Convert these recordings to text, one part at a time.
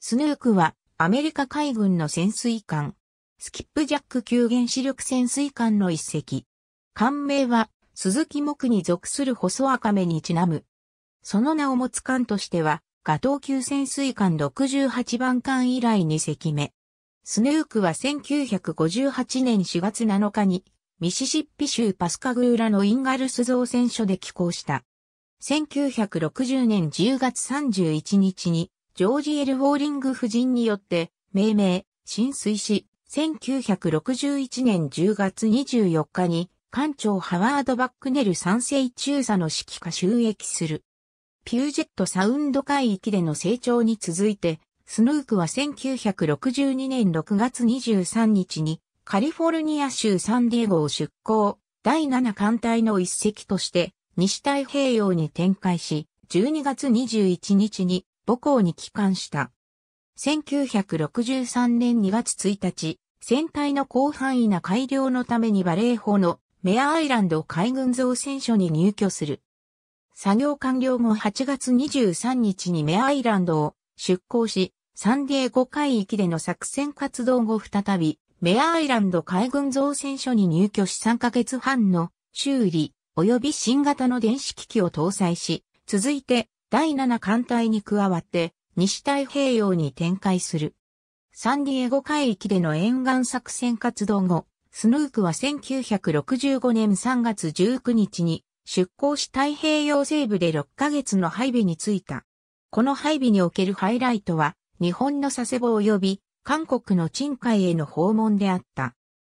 スヌークはアメリカ海軍の潜水艦、スキップジャック級原子力潜水艦の一隻。艦名は鈴木木に属する細赤目にちなむ。その名を持つ艦としては、ガトー級潜水艦68番艦以来2隻目。スヌークは1958年4月7日に、ミシシッピ州パスカグーラのインガルス造船所で寄港した。1960年10月31日に、ジョージ・エル・ウォーリング夫人によって命名、浸水し、1961年10月24日に、艦長ハワード・バックネル賛成中佐の指揮下収益する。ピュージェットサウンド海域での成長に続いて、スヌークは1962年6月23日にカリフォルニア州サンディエゴを出港、第7艦隊の一隻として西太平洋に展開し、12月21日に母校に帰還した。1963年2月1日、船体の広範囲な改良のためにバレー法のメアアイランド海軍造船所に入居する。作業完了後8月23日にメアアイランドを出港し、サンディエゴ海域での作戦活動後再び、メアアイランド海軍造船所に入居し3ヶ月半の修理及び新型の電子機器を搭載し、続いて第七艦隊に加わって西太平洋に展開する。サンディエゴ海域での沿岸作戦活動後、スヌークは1965年3月19日に出港し太平洋西部で6ヶ月の配備についた。この配備におけるハイライトは、日本の佐世保及び韓国の鎮海への訪問であった。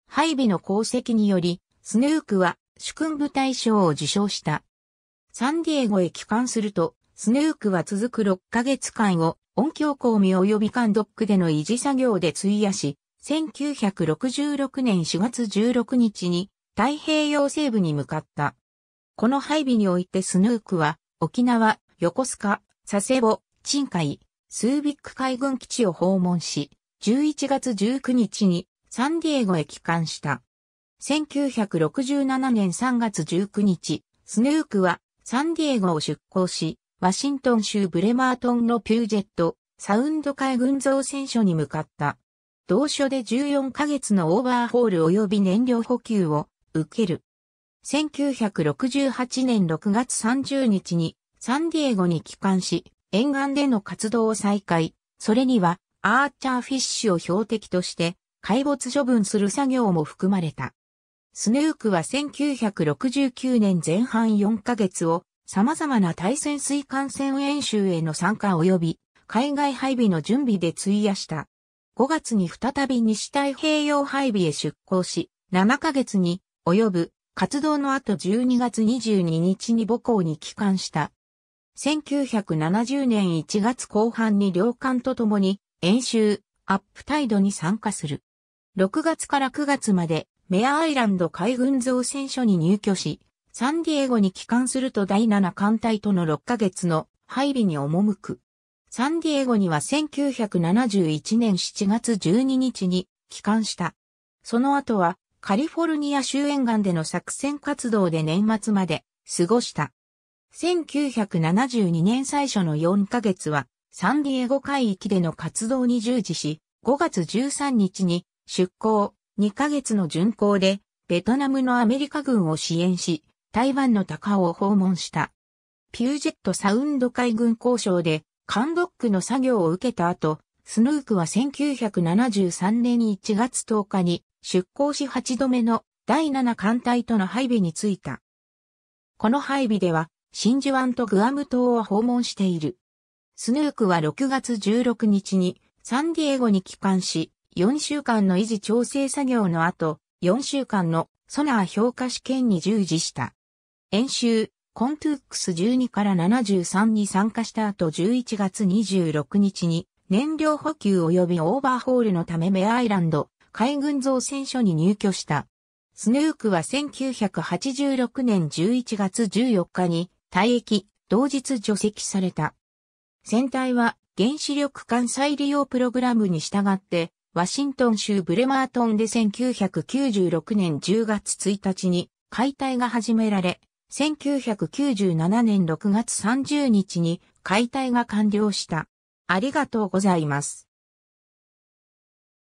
配備の功績により、スヌークは主君部大賞を受賞した。サンディエゴへ帰還すると、スヌークは続く6ヶ月間を音響工明及びドックでの維持作業で費やし、1966年4月16日に太平洋西部に向かった。この配備においてスヌークは沖縄、横須賀、佐世保、鎮海、スービック海軍基地を訪問し、11月19日にサンディエゴへ帰還した。1967年3月19日、スヌークはサンディエゴを出港し、ワシントン州ブレマートンのピュージェット、サウンド海軍造船所に向かった。同所で14ヶ月のオーバーホール及び燃料補給を受ける。1968年6月30日にサンディエゴに帰還し、沿岸での活動を再開。それにはアーチャーフィッシュを標的として海没処分する作業も含まれた。スヌークは1969年前半4ヶ月を様々な対潜水艦船演習への参加及び海外配備の準備で費やした。5月に再び西太平洋配備へ出港し、7ヶ月に及ぶ活動の後12月22日に母校に帰還した。1970年1月後半に両艦と共に演習、アップタイドに参加する。6月から9月までメアアイランド海軍造船所に入居し、サンディエゴに帰還すると第7艦隊との6ヶ月の配備に赴く。サンディエゴには1971年7月12日に帰還した。その後はカリフォルニア州沿岸での作戦活動で年末まで過ごした。1972年最初の4ヶ月はサンディエゴ海域での活動に従事し、5月13日に出港2ヶ月の巡航でベトナムのアメリカ軍を支援し、台湾の高尾を訪問した。ピュージェットサウンド海軍交渉で、カンドックの作業を受けた後、スヌークは1973年1月10日に出港し8度目の第7艦隊との配備に就いた。この配備では、真珠湾とグアム島を訪問している。スヌークは6月16日にサンディエゴに帰還し、4週間の維持調整作業の後、4週間のソナー評価試験に従事した。演習、コントゥックス12から73に参加した後11月26日に燃料補給及びオーバーホールのためメアイランド海軍造船所に入居した。スヌークは1986年11月14日に退役、同日除籍された。船体は原子力艦再利用プログラムに従ってワシントン州ブレマートンで1996年10月1日に解体が始められ、1997年6月30日に解体が完了した。ありがとうございます。